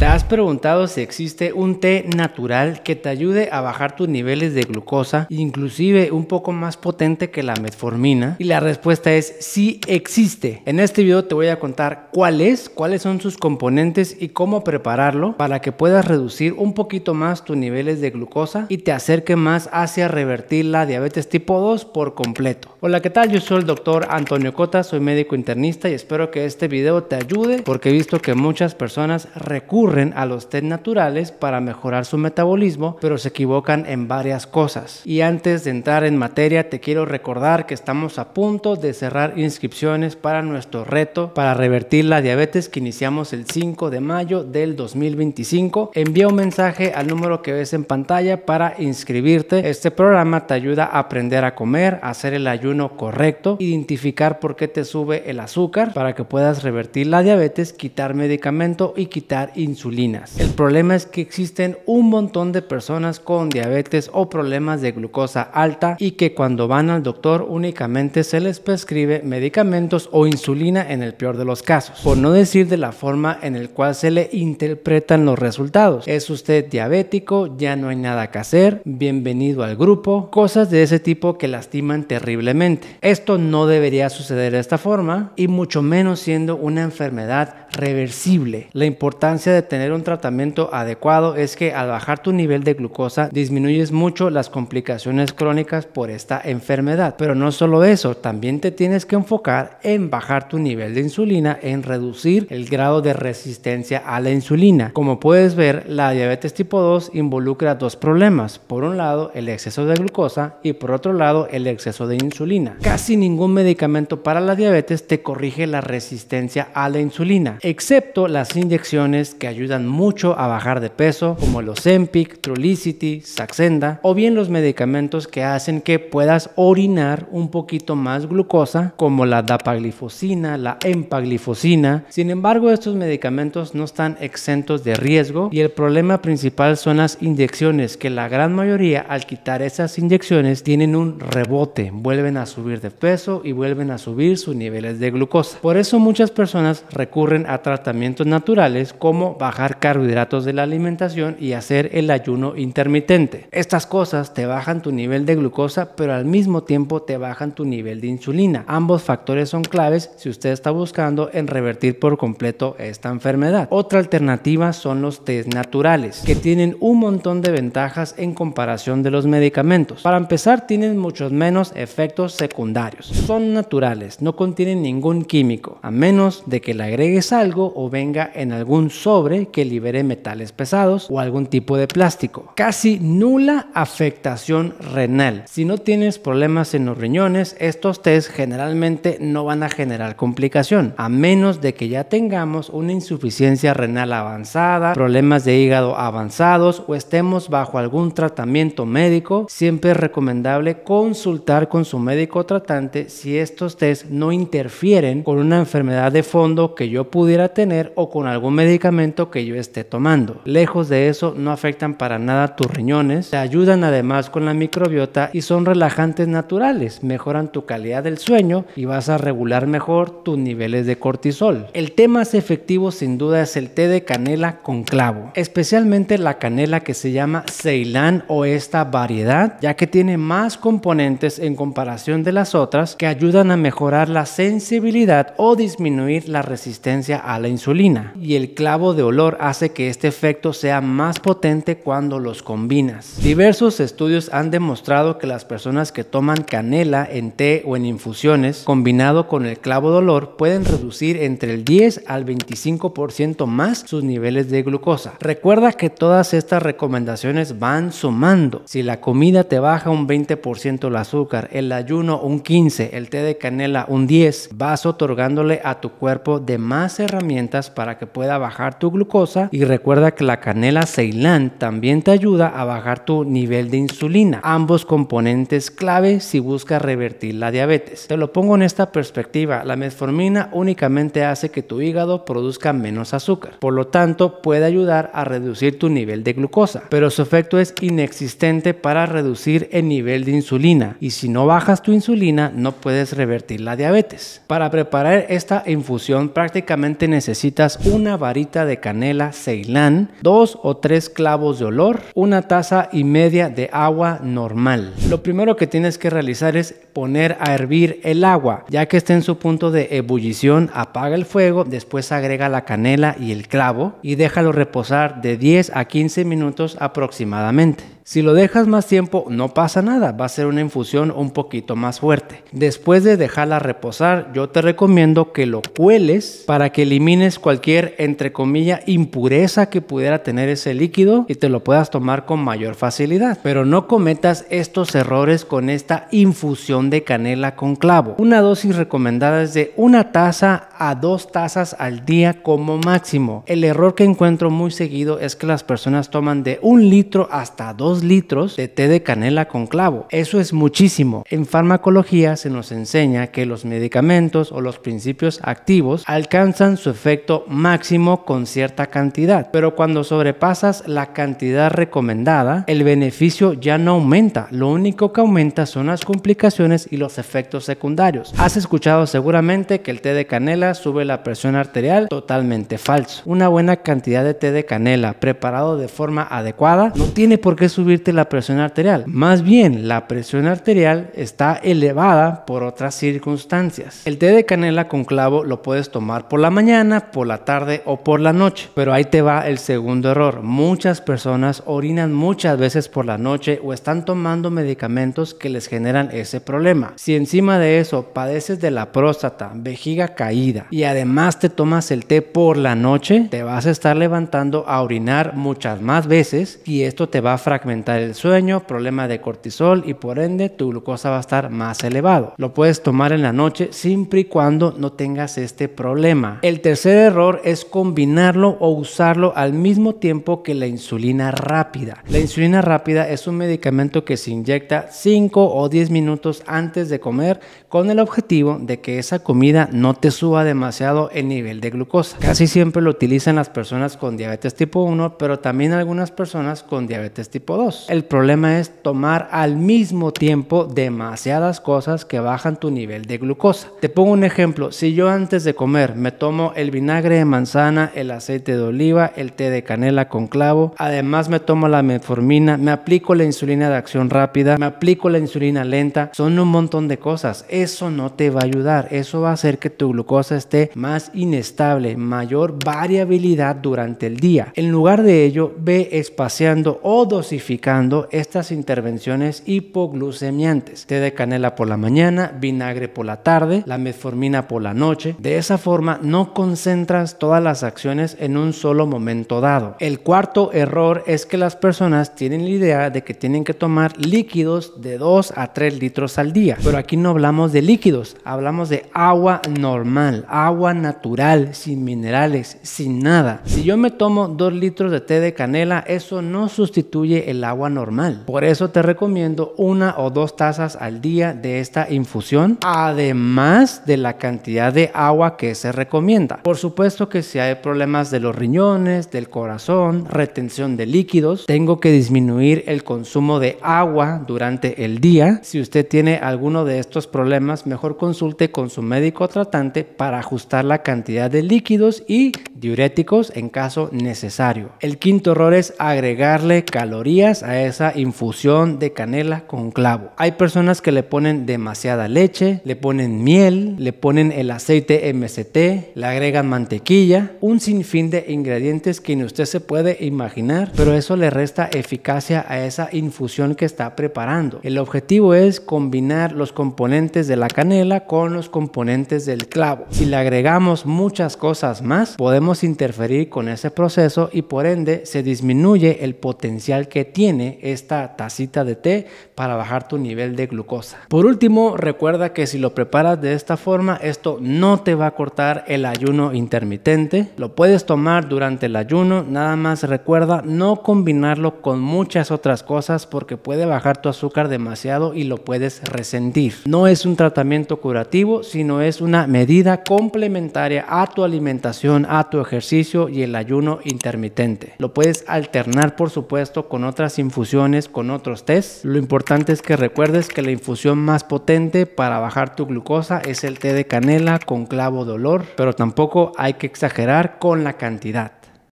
¿Te has preguntado si existe un té natural que te ayude a bajar tus niveles de glucosa, inclusive un poco más potente que la metformina? Y la respuesta es sí existe. En este video te voy a contar cuál es, cuáles son sus componentes y cómo prepararlo para que puedas reducir un poquito más tus niveles de glucosa y te acerque más hacia revertir la diabetes tipo 2 por completo. Hola, ¿qué tal? Yo soy el doctor Antonio Cota, soy médico internista y espero que este video te ayude porque he visto que muchas personas recurren a los test naturales para mejorar su metabolismo, pero se equivocan en varias cosas. Y antes de entrar en materia, te quiero recordar que estamos a punto de cerrar inscripciones para nuestro reto para revertir la diabetes que iniciamos el 5 de mayo del 2025. Envía un mensaje al número que ves en pantalla para inscribirte. Este programa te ayuda a aprender a comer, hacer el ayuno correcto, identificar por qué te sube el azúcar para que puedas revertir la diabetes, quitar medicamento y quitar insulina insulinas. El problema es que existen un montón de personas con diabetes o problemas de glucosa alta y que cuando van al doctor únicamente se les prescribe medicamentos o insulina en el peor de los casos, por no decir de la forma en el cual se le interpretan los resultados. Es usted diabético, ya no hay nada que hacer, bienvenido al grupo, cosas de ese tipo que lastiman terriblemente. Esto no debería suceder de esta forma y mucho menos siendo una enfermedad reversible. La importancia de tener un tratamiento adecuado es que al bajar tu nivel de glucosa disminuyes mucho las complicaciones crónicas por esta enfermedad. Pero no solo eso, también te tienes que enfocar en bajar tu nivel de insulina, en reducir el grado de resistencia a la insulina. Como puedes ver, la diabetes tipo 2 involucra dos problemas. Por un lado, el exceso de glucosa y por otro lado, el exceso de insulina. Casi ningún medicamento para la diabetes te corrige la resistencia a la insulina, excepto las inyecciones que ayudan ayudan mucho a bajar de peso, como los Empic, Trolicity, Saxenda, o bien los medicamentos que hacen que puedas orinar un poquito más glucosa, como la dapaglifosina, la empaglifosina. Sin embargo, estos medicamentos no están exentos de riesgo y el problema principal son las inyecciones, que la gran mayoría al quitar esas inyecciones tienen un rebote, vuelven a subir de peso y vuelven a subir sus niveles de glucosa. Por eso muchas personas recurren a tratamientos naturales como bajar carbohidratos de la alimentación y hacer el ayuno intermitente. Estas cosas te bajan tu nivel de glucosa, pero al mismo tiempo te bajan tu nivel de insulina. Ambos factores son claves si usted está buscando en revertir por completo esta enfermedad. Otra alternativa son los test naturales, que tienen un montón de ventajas en comparación de los medicamentos. Para empezar, tienen muchos menos efectos secundarios. Son naturales, no contienen ningún químico, a menos de que le agregues algo o venga en algún sobre que libere metales pesados o algún tipo de plástico. Casi nula afectación renal. Si no tienes problemas en los riñones, estos test generalmente no van a generar complicación, a menos de que ya tengamos una insuficiencia renal avanzada, problemas de hígado avanzados o estemos bajo algún tratamiento médico. Siempre es recomendable consultar con su médico tratante si estos test no interfieren con una enfermedad de fondo que yo pudiera tener o con algún medicamento que yo esté tomando. Lejos de eso, no afectan para nada tus riñones, te ayudan además con la microbiota y son relajantes naturales, mejoran tu calidad del sueño y vas a regular mejor tus niveles de cortisol. El té más efectivo sin duda es el té de canela con clavo, especialmente la canela que se llama Ceilán o esta variedad, ya que tiene más componentes en comparación de las otras que ayudan a mejorar la sensibilidad o disminuir la resistencia a la insulina. Y el clavo de hace que este efecto sea más potente cuando los combinas. Diversos estudios han demostrado que las personas que toman canela en té o en infusiones combinado con el clavo dolor pueden reducir entre el 10 al 25% más sus niveles de glucosa. Recuerda que todas estas recomendaciones van sumando. Si la comida te baja un 20% el azúcar, el ayuno un 15%, el té de canela un 10%, vas otorgándole a tu cuerpo de más herramientas para que pueda bajar tu glucosa glucosa y recuerda que la canela Ceilán también te ayuda a bajar tu nivel de insulina, ambos componentes clave si buscas revertir la diabetes. Te lo pongo en esta perspectiva, la metformina únicamente hace que tu hígado produzca menos azúcar, por lo tanto puede ayudar a reducir tu nivel de glucosa, pero su efecto es inexistente para reducir el nivel de insulina y si no bajas tu insulina no puedes revertir la diabetes. Para preparar esta infusión prácticamente necesitas una varita de canela canela ceilán, dos o tres clavos de olor, una taza y media de agua normal. Lo primero que tienes que realizar es poner a hervir el agua. Ya que esté en su punto de ebullición, apaga el fuego, después agrega la canela y el clavo y déjalo reposar de 10 a 15 minutos aproximadamente. Si lo dejas más tiempo no pasa nada, va a ser una infusión un poquito más fuerte. Después de dejarla reposar, yo te recomiendo que lo cueles para que elimines cualquier entre comillas impureza que pudiera tener ese líquido y te lo puedas tomar con mayor facilidad. Pero no cometas estos errores con esta infusión de canela con clavo. Una dosis recomendada es de una taza a dos tazas al día como máximo. El error que encuentro muy seguido es que las personas toman de un litro hasta dos litros de té de canela con clavo. Eso es muchísimo. En farmacología se nos enseña que los medicamentos o los principios activos alcanzan su efecto máximo con cierta cantidad, pero cuando sobrepasas la cantidad recomendada, el beneficio ya no aumenta. Lo único que aumenta son las complicaciones y los efectos secundarios. Has escuchado seguramente que el té de canela sube la presión arterial, totalmente falso. Una buena cantidad de té de canela preparado de forma adecuada no tiene por qué subirte la presión arterial. Más bien, la presión arterial está elevada por otras circunstancias. El té de canela con clavo lo puedes tomar por la mañana, por la tarde o por la noche. Pero ahí te va el segundo error. Muchas personas orinan muchas veces por la noche o están tomando medicamentos que les generan ese problema. Si encima de eso padeces de la próstata, vejiga caída y además te tomas el té por la noche, te vas a estar levantando a orinar muchas más veces y esto te va a fragmentar el sueño, problema de cortisol y por ende tu glucosa va a estar más elevado. Lo puedes tomar en la noche siempre y cuando no tengas este problema. El tercer error es combinarlo o usarlo al mismo tiempo que la insulina rápida. La insulina rápida es un medicamento que se inyecta 5 o 10 minutos antes de comer con el objetivo de que esa comida no te suba demasiado el nivel de glucosa. Casi siempre lo utilizan las personas con diabetes tipo 1, pero también algunas personas con diabetes tipo 2. El problema es tomar al mismo tiempo demasiadas cosas que bajan tu nivel de glucosa. Te pongo un ejemplo, si yo antes de comer me tomo el vinagre de manzana, el aceite de oliva, el té de canela con clavo, además me tomo la metformina, me aplico la insulina de acción rápida, me aplico la insulina lenta, son un montón de cosas. Eso no te va a ayudar. Eso va a hacer que tu glucosa esté más inestable, mayor variabilidad durante el día. En lugar de ello, ve espaciando o dosificando estas intervenciones hipoglucemiantes. Té de canela por la mañana, vinagre por la tarde, la metformina por la noche. De esa forma no concentras todas las acciones en un solo momento dado. El cuarto error es que las personas tienen la idea de que tienen que tomar líquidos de 2 a 3 litros al día. Pero aquí no hablamos de líquidos, hablamos de agua normal, agua natural, sin minerales, sin nada. Si yo me tomo dos litros de té de canela, eso no sustituye el agua normal. Por eso te recomiendo una o dos tazas al día de esta infusión, además de la cantidad de agua que se recomienda. Por supuesto que si hay problemas de los riñones, del corazón, retención de líquidos, tengo que disminuir el consumo de agua durante el día. Si usted tiene alguno de estos problemas, mejor consulte con su médico tratante para ajustar la cantidad de líquidos y diuréticos en caso necesario. El quinto error es agregarle calorías a esa infusión de canela con clavo. Hay personas que le ponen demasiada leche, le ponen miel, le ponen el aceite MCT, le agregan mantequilla, un sinfín de ingredientes que ni usted se puede imaginar, pero eso le resta eficacia a esa infusión que está preparando. El objetivo es combinar los componentes de la canela con los componentes del clavo. Si le agregamos muchas cosas más, podemos interferir con ese proceso y por ende se disminuye el potencial que tiene esta tacita de té para bajar tu nivel de glucosa. Por último, recuerda que si lo preparas de esta forma, esto no te va a cortar el ayuno intermitente. Lo puedes tomar durante el ayuno, nada más recuerda no combinarlo con muchas otras cosas porque puede bajar tu azúcar demasiado y lo puedes resentir. No es un tratamiento curativo, sino es una medida complementaria a tu alimentación, a tu ejercicio y el ayuno intermitente. Lo puedes alternar, por supuesto, con otras infusiones, con otros test. Lo importante es que recuerdes que la infusión más potente para bajar tu glucosa es el té de canela con clavo de olor, pero tampoco hay que exagerar con la cantidad.